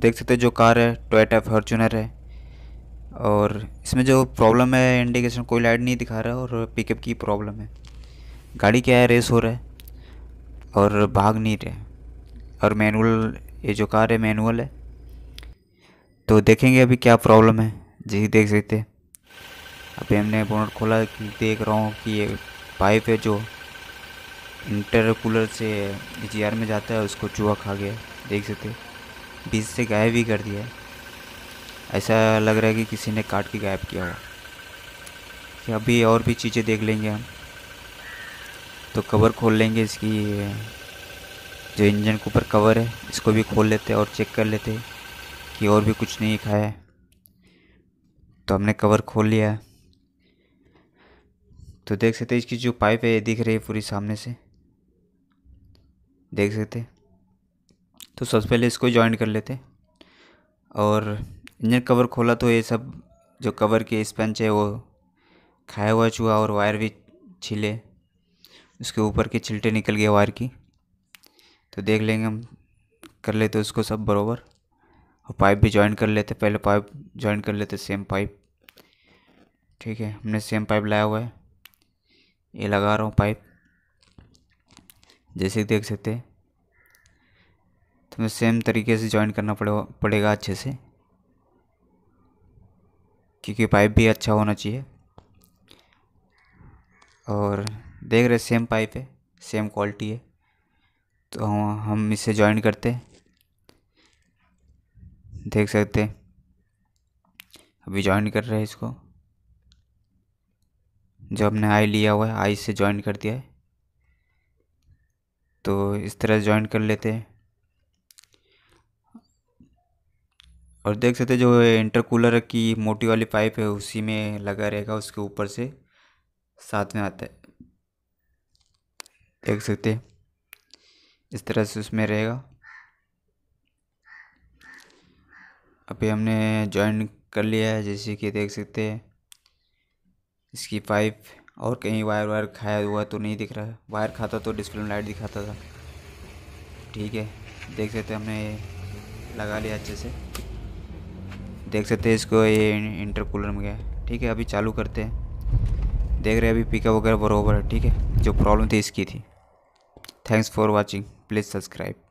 देख सकते हैं जो कार है टोयोटा फॉर्चूनर है और इसमें जो प्रॉब्लम है इंडिकेशन कोई लाइट नहीं दिखा रहा है और पिकअप की प्रॉब्लम है गाड़ी क्या है रेस हो रहा है और भाग नहीं रहे और मैनुअल ये जो कार है मैनुअल है तो देखेंगे अभी क्या प्रॉब्लम है जी देख सकते हैं अभी हमने बोनट खोला कि देख रहा हूँ कि ये पाइप है जो इंटर कूलर से जी में जाता है उसको चूहा खा गया देख सकते हैं बीच से गायब ही कर दिया है ऐसा लग रहा है कि किसी ने काट के गायब किया हो कि अभी और भी चीज़ें देख लेंगे हम तो कवर खोल लेंगे इसकी जो इंजन के ऊपर कवर है इसको भी खोल लेते और चेक कर लेते कि और भी कुछ नहीं खाया है तो हमने कवर खोल लिया है तो देख सकते इसकी जो पाइप है ये दिख रही है पूरी सामने से देख सकते तो सबसे पहले इसको ज्वाइन कर लेते और इंजन कवर खोला तो ये सब जो कवर के स्पंच है वो खाया हुआ चूहा और वायर भी छिले उसके ऊपर के छिलटे निकल गए वायर की तो देख लेंगे हम कर लेते उसको सब बरोबर और पाइप भी जॉइन कर लेते पहले पाइप जॉइन कर लेते सेम पाइप ठीक है हमने सेम पाइप लाया हुआ है ये लगा रहा हूँ पाइप जैसे देख सकते हैं तुम्हें सेम तरीके से ज्वाइन करना पड़ेगा पड़ेगा अच्छे से क्योंकि पाइप भी अच्छा होना चाहिए और देख रहे सेम पाइप है सेम क्वालिटी है तो हम इसे ज्वाइन करते हैं देख सकते हैं अभी ज्वाइन कर रहे हैं इसको जो हमने आई लिया हुआ है आई से ज्वाइन कर दिया है तो इस तरह ज्वाइन कर लेते हैं और देख सकते जो इंटरकूलर की मोटी वाली पाइप है उसी में लगा रहेगा उसके ऊपर से साथ में आता है देख सकते इस तरह से उसमें रहेगा अभी हमने जॉइन कर लिया है जैसे कि देख सकते हैं इसकी पाइप और कहीं वायर वायर खाया हुआ तो नहीं दिख रहा है वायर खाता तो डिस्प्ले में लाइट दिखाता था ठीक है देख सकते हमने लगा लिया अच्छे से देख सकते हैं इसको ये इंटरकूलर में गया ठीक है अभी चालू करते हैं देख रहे हैं अभी पिकअप वगैरह बरोबर है ठीक है जो प्रॉब्लम थी इसकी थी thanks for watching please subscribe